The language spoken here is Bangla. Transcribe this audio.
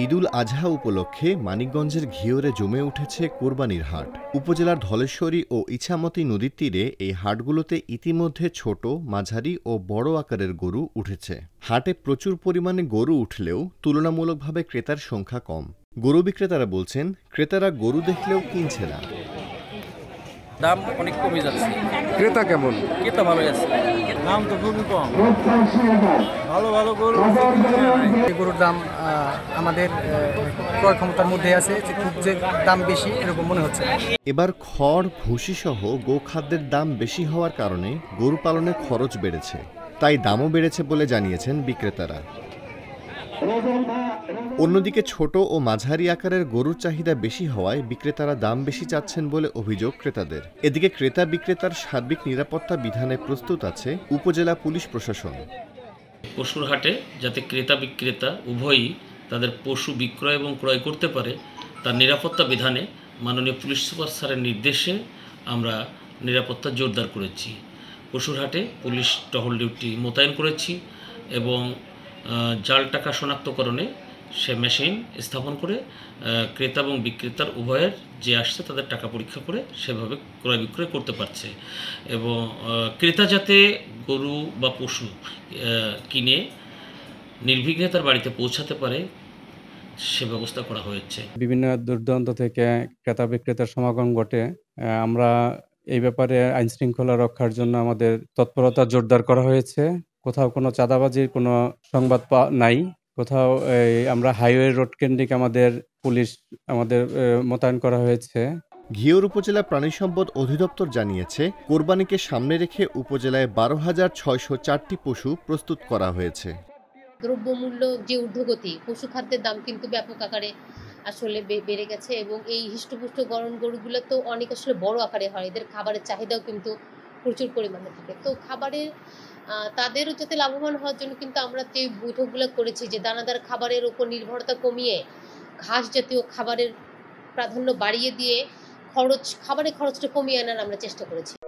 ঈদুল আজহা উপলক্ষে মানিকগঞ্জের ঘিওরে জমে উঠেছে কোরবানির হাট উপজেলার ধলেশ্বরী ও ইছামতি নদীর তীরে এই হাটগুলোতে ইতিমধ্যে ছোট মাঝারি ও বড় আকারের গরু উঠেছে হাটে প্রচুর পরিমাণে গরু উঠলেও তুলনামূলকভাবে ক্রেতার সংখ্যা কম গরু বিক্রেতারা বলছেন ক্রেতারা গরু দেখলেও কিনছে না দাম অনেক কমে যাচ্ছে ক্রেতা কেমন ক্রেতা ভালো আছে দাম তো খুবই কম ভালো ভালো গরু এই গরুর দাম আমাদের ক্রয় ক্ষমতার মধ্যে আছে যে খুব যে দাম বেশি এরকম মনে হচ্ছে এবার খড় ভুষি সহ গোখাদ্যের দাম বেশি হওয়ার কারণে গরু পালনে খরচ বেড়েছে তাই দামও বেড়েছে বলে জানিয়েছেন বিক্রেতারা অন্যদিকে ছোট ও মাঝারি আকারের গরুর চাহিদা বেশি হওয়ায় বিক্রেতারা দাম বেশি চাচ্ছেন বলে অভিযোগ ক্রেতাদের এদিকে ক্রেতা বিক্রেতার সার্বিক নিরাপত্তা বিধানে প্রস্তুত আছে উপজেলা পুলিশ প্রশাসন পশুর হাটে যাতে ক্রেতা বিক্রেতা উভয়ই তাদের পশু বিক্রয় এবং ক্রয় করতে পারে তার নিরাপত্তা বিধানে মাননীয় পুলিশ সুপার স্যারের নির্দেশে আমরা নিরাপত্তা জোরদার করেছি পশুর হাটে পুলিশ টহল ডিউটি মোতায়েন করেছি এবং জাল টাকা শনাক্তকরণে সে মেশিন স্থাপন করে ক্রেতা এবং বিক্রেতার উভয়ের যে আসছে তাদের টাকা পরীক্ষা করে সেভাবে ক্রয় বিক্রয় করতে পারছে এবং ক্রেতা যাতে গরু বা পশু কিনে নির্বিঘ্নে তার বাড়িতে পৌঁছাতে পারে সে ব্যবস্থা করা হয়েছে বিভিন্ন দুর্দান্ত থেকে ক্রেতা বিক্রেতার সমাগম ঘটে আমরা এই ব্যাপারে আইন শৃঙ্খলা রক্ষার জন্য আমাদের তৎপরতা জোরদার করা হয়েছে কোথাও কোনো চাঁদাবাজির কোনো সংবাদ নাই কোথাও এই আমরা হাইওয়ে রোড কেন্দ্রিক আমাদের পুলিশ আমাদের মোতায়েন করা হয়েছে ঘিওর উপজেলা প্রাণী সম্পদ অধিদপ্তর জানিয়েছে কোরবানিকে সামনে রেখে উপজেলায় বারো হাজার ছয়শো চারটি পশু প্রস্তুত করা হয়েছে দ্রব্যমূল্য যে ঊর্ধ্বগতি পশু খাদ্যের দাম কিন্তু ব্যাপক আকারে আসলে বেড়ে গেছে এবং এই হৃষ্টপুষ্ট গরম গরুগুলো তো অনেক আসলে বড় আকারে হয় এদের খাবারের চাহিদাও কিন্তু প্রচুর পরিমাণে থাকে তো খাবারের তাদেরও যাতে লাভবান হওয়ার জন্য কিন্তু আমরা যে বৈঠকগুলো করেছি যে দানাদার খাবারের ওপর নির্ভরতা কমিয়ে ঘাস জাতীয় খাবারের প্রাধান্য বাড়িয়ে দিয়ে খরচ খাবারের খরচটা কমিয়ে আনার আমরা চেষ্টা করেছি